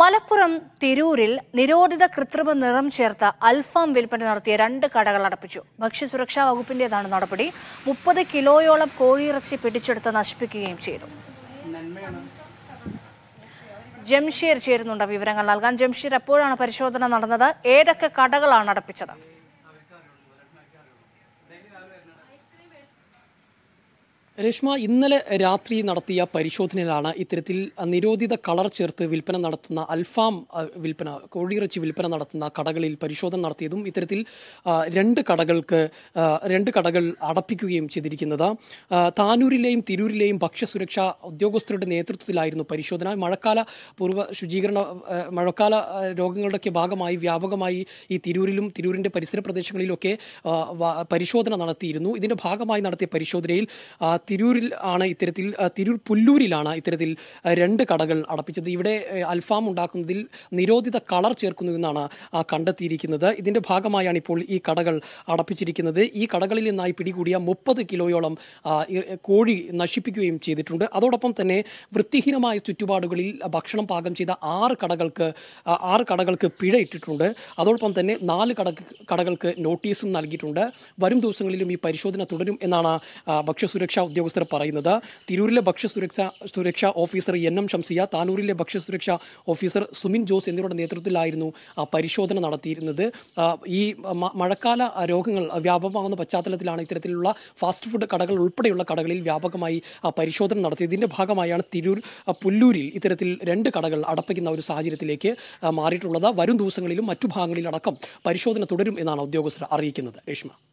മലപ്പുറം തിരൂരിൽ നിരോധിത കൃത്രിമ നിറം ചേർത്ത അൽഫാം വിൽപ്പന നടത്തിയ രണ്ട് കടകൾ അടപ്പിച്ചു ഭക്ഷ്യസുരക്ഷാ വകുപ്പിന്റേതാണ് നടപടി മുപ്പത് കിലോയോളം കോഴിയിറച്ചി പിടിച്ചെടുത്ത് നശിപ്പിക്കുകയും ചെയ്തു ജംഷീർ ചേരുന്നുണ്ട് വിവരങ്ങൾ നൽകാൻ ജംഷീർ എപ്പോഴാണ് പരിശോധന നടന്നത് ഏതൊക്കെ കടകളാണ് അടപ്പിച്ചത് രശ്മ ഇന്നലെ രാത്രി നടത്തിയ പരിശോധനയിലാണ് ഇത്തരത്തിൽ നിരോധിത കളർ ചേർത്ത് വിൽപ്പന നടത്തുന്ന അൽഫാം വിൽപ്പന കോഴിയിറച്ചി വിൽപ്പന നടത്തുന്ന കടകളിൽ പരിശോധന നടത്തിയതും ഇത്തരത്തിൽ രണ്ട് കടകൾക്ക് രണ്ട് കടകൾ അടപ്പിക്കുകയും ചെയ്തിരിക്കുന്നത് താനൂരിലെയും തിരൂരിലെയും ഭക്ഷ്യസുരക്ഷാ ഉദ്യോഗസ്ഥരുടെ നേതൃത്വത്തിലായിരുന്നു പരിശോധന മഴക്കാല പൂർവ്വ ശുചീകരണ മഴക്കാല രോഗങ്ങളുടെയൊക്കെ ഭാഗമായി വ്യാപകമായി ഈ തിരൂരിലും തിരൂരിൻ്റെ പരിസര പ്രദേശങ്ങളിലൊക്കെ പരിശോധന നടത്തിയിരുന്നു ഇതിൻ്റെ ഭാഗമായി നടത്തിയ പരിശോധനയിൽ തിരൂരിൽ ആണ് ഇത്തരത്തിൽ തിരൂർ പുല്ലൂരിലാണ് ഇത്തരത്തിൽ രണ്ട് കടകൾ അടപ്പിച്ചത് ഇവിടെ അൽഫാം ഉണ്ടാക്കുന്നതിൽ നിരോധിത കളർ ചേർക്കുന്നു എന്നാണ് കണ്ടെത്തിയിരിക്കുന്നത് ഇതിൻ്റെ ഭാഗമായാണ് ഇപ്പോൾ ഈ കടകൾ അടപ്പിച്ചിരിക്കുന്നത് ഈ കടകളിൽ നിന്നായി പിടികൂടിയ മുപ്പത് കിലോയോളം കോഴി നശിപ്പിക്കുകയും ചെയ്തിട്ടുണ്ട് അതോടൊപ്പം തന്നെ വൃത്തിഹീനമായ ചുറ്റുപാടുകളിൽ ഭക്ഷണം പാകം ചെയ്ത ആറ് കടകൾക്ക് ആറ് കടകൾക്ക് പിഴ ഇട്ടിട്ടുണ്ട് അതോടൊപ്പം തന്നെ നാല് കട കടകൾക്ക് നോട്ടീസും നൽകിയിട്ടുണ്ട് വരും ദിവസങ്ങളിലും ഈ പരിശോധന തുടരും എന്നാണ് ഭക്ഷ്യസുരക്ഷാ ഉദ്യോഗസ്ഥർ പറയുന്നത് തിരൂരിലെ സുരക്ഷ സുരക്ഷാ ഓഫീസർ എൻ എം ഷംസിയ താനൂരിലെ ഭക്ഷ്യസുരക്ഷാ ഓഫീസർ സുമിൻ ജോസ് എന്നിവരുടെ നേതൃത്വത്തിലായിരുന്നു ആ പരിശോധന നടത്തിയിരുന്നത് ഈ മഴക്കാല രോഗങ്ങൾ വ്യാപകമാകുന്ന പശ്ചാത്തലത്തിലാണ് ഇത്തരത്തിലുള്ള ഫാസ്റ്റ് ഫുഡ് കടകൾ ഉൾപ്പെടെയുള്ള കടകളിൽ വ്യാപകമായി പരിശോധന നടത്തിയത് ഇതിൻ്റെ ഭാഗമായാണ് തിരൂർ പുല്ലൂരിൽ ഇത്തരത്തിൽ രണ്ട് കടകൾ അടപ്പിക്കുന്ന ഒരു സാഹചര്യത്തിലേക്ക് മാറിയിട്ടുള്ളത് വരും ദിവസങ്ങളിലും മറ്റു ഭാഗങ്ങളിലടക്കം പരിശോധന തുടരും എന്നാണ് ഉദ്യോഗസ്ഥർ അറിയിക്കുന്നത് രേഷ്മ